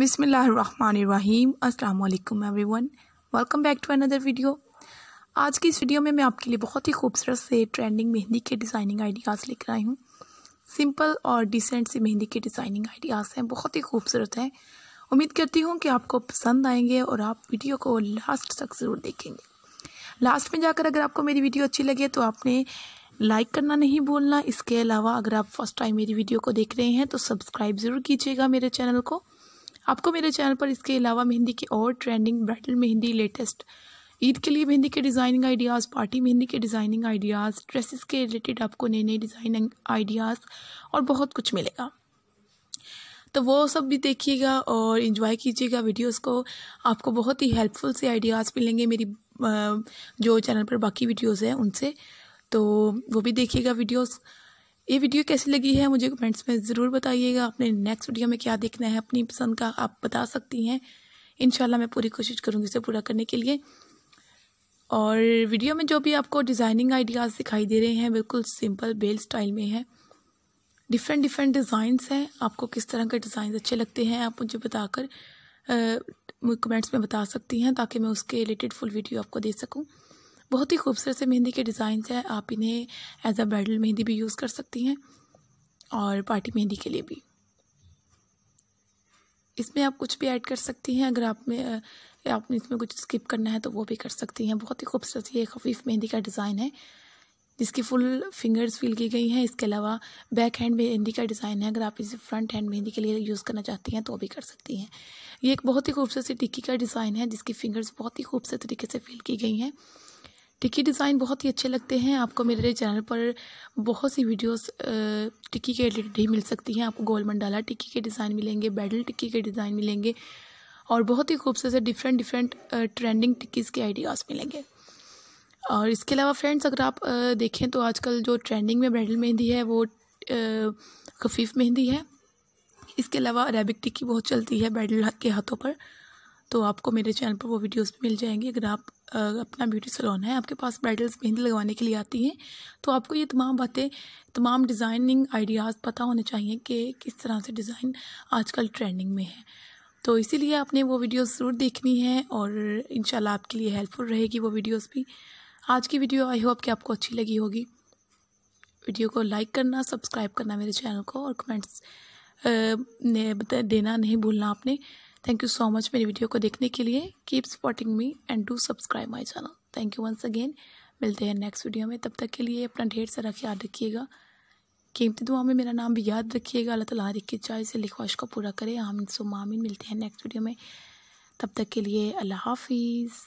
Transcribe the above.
बिसमीम अल्लाम everyone welcome back to another video आज की इस वीडियो में मैं आपके लिए बहुत ही खूबसूरत से ट्रेंडिंग मेहंदी के डिज़ाइनिंग आइडियाज़ लेकर आई हूँ सिंपल और डिसेंट से मेहंदी के डिज़ाइनिंग आइडियाज़ हैं बहुत ही खूबसूरत हैं उम्मीद करती हूँ कि आपको पसंद आएंगे और आप वीडियो को लास्ट तक ज़रूर देखेंगे लास्ट में जाकर अगर आपको मेरी वीडियो अच्छी लगे तो आपने लाइक करना नहीं भूलना इसके अलावा अगर आप फर्स्ट टाइम मेरी वीडियो को देख रहे हैं तो सब्सक्राइब ज़रूर कीजिएगा मेरे चैनल को आपको मेरे चैनल पर इसके अलावा मेहंदी के और trending bridal mehndi latest Eid के लिए मेहंदी के डिज़ाइनिंग आइडियाज़ पार्टी मेहंदी के डिज़ाइनिंग आइडियाज़ ड्रेसेस के रिलेटेड आपको नए नए डिज़ाइनिंग आइडियाज़ और बहुत कुछ मिलेगा तो वो सब भी देखिएगा और इन्जॉय कीजिएगा वीडियोस को आपको बहुत ही हेल्पफुल से आइडियाज़ मिलेंगे मेरी जो चैनल पर बाकी वीडियोस हैं उनसे तो वो भी देखिएगा वीडियोज़ ये वीडियो कैसी लगी है मुझे कमेंट्स में ज़रूर बताइएगा आपने नेक्स्ट वीडियो में क्या देखना है अपनी पसंद का आप बता सकती हैं इनशाला मैं पूरी कोशिश करूँगी इसे पूरा करने के लिए और वीडियो में जो भी आपको डिज़ाइनिंग आइडियाज़ दिखाई दे रहे हैं बिल्कुल सिंपल बेल स्टाइल में है डिफरेंट डिफरेंट डिज़ाइंस हैं आपको किस तरह के डिज़ाइन अच्छे लगते हैं आप मुझे बताकर कमेंट्स में बता सकती हैं ताकि मैं उसके रिलेटेड फुल वीडियो आपको दे सकूँ बहुत ही खूबसूरत से मेहंदी के डिज़ाइंस हैं आप इन्हें एज अ ब्राइडल मेहंदी भी यूज़ कर सकती हैं और पार्टी मेहंदी के लिए भी इसमें आप कुछ भी ऐड कर सकती हैं अगर आप में आपने इसमें कुछ स्किप करना है तो वो भी कर सकती हैं बहुत ही खूबसूरत ये खफीफ़ मेहंदी का डिज़ाइन है जिसकी फुल फिंगर्स फिल की गई हैं इसके अलावा बैक हैंड मेहंदी का डिज़ाइन है अगर आप इसे फ्रंट हैंड मेहंदी के लिए यूज़ करना चाहती हैं तो भी कर सकती हैं ये एक बहुत ही खूबसूरत सी टिक्की का डिज़ाइन है जिसकी फिंगर्स बहुत ही खूबसूरत तरीके से फिल की गई हैं टिक्की डिज़ाइन बहुत ही अच्छे लगते हैं आपको मेरे चैनल पर बहुत सी वीडियोस टिक्की के रिलेटेड ही मिल सकती हैं आपको गोल मंडाला टिक्की के डिज़ाइन मिलेंगे बैडल टिक्की के डिज़ाइन मिलेंगे और बहुत ही खूबसूरत डिफरेंट डिफरेंट ट्रेंडिंग टिक्कीज़ के आइडियाज़ मिलेंगे और इसके अलावा फ्रेंड्स अगर आप देखें तो आजकल जो ट्रेंडिंग में ब्राइडल मेहंदी है वो खफीफ मेहंदी है इसके अलावा अरेबिक टिक्की बहुत चलती है ब्राइडल के हाथों पर तो आपको मेरे चैनल पर वो वीडियोस भी मिल जाएंगी अगर आप अपना ब्यूटी सलोन है आपके पास ब्राइडल्स मेहंदी लगवाने के लिए आती हैं तो आपको ये तमाम बातें तमाम डिज़ाइनिंग आइडियाज़ पता होने चाहिए कि किस तरह से डिज़ाइन आजकल ट्रेंडिंग में है तो इसीलिए आपने वो वीडियोस ज़रूर देखनी है और इन आपके लिए हेल्पफुल रहेगी वो वीडियोज़ भी आज की वीडियो आई होप कि आपको अच्छी लगी होगी वीडियो को लाइक करना सब्सक्राइब करना मेरे चैनल को और कमेंट्स देना नहीं भूलना आपने थैंक यू सो मच मेरी वीडियो को देखने के लिए keep supporting me and do subscribe my channel thank you once again मिलते हैं नेक्स्ट वीडियो में तब तक के लिए अपना ढेर सारा ख्याल रखिएगा कीमती दुआ में मेरा नाम भी याद रखिएगा अल्लाह तला हर की चाय से लिखवाश को पूरा करें आमिन सो मामिन मिलते हैं नेक्स्ट वीडियो में तब तक के लिए अल्लाह हाफिज़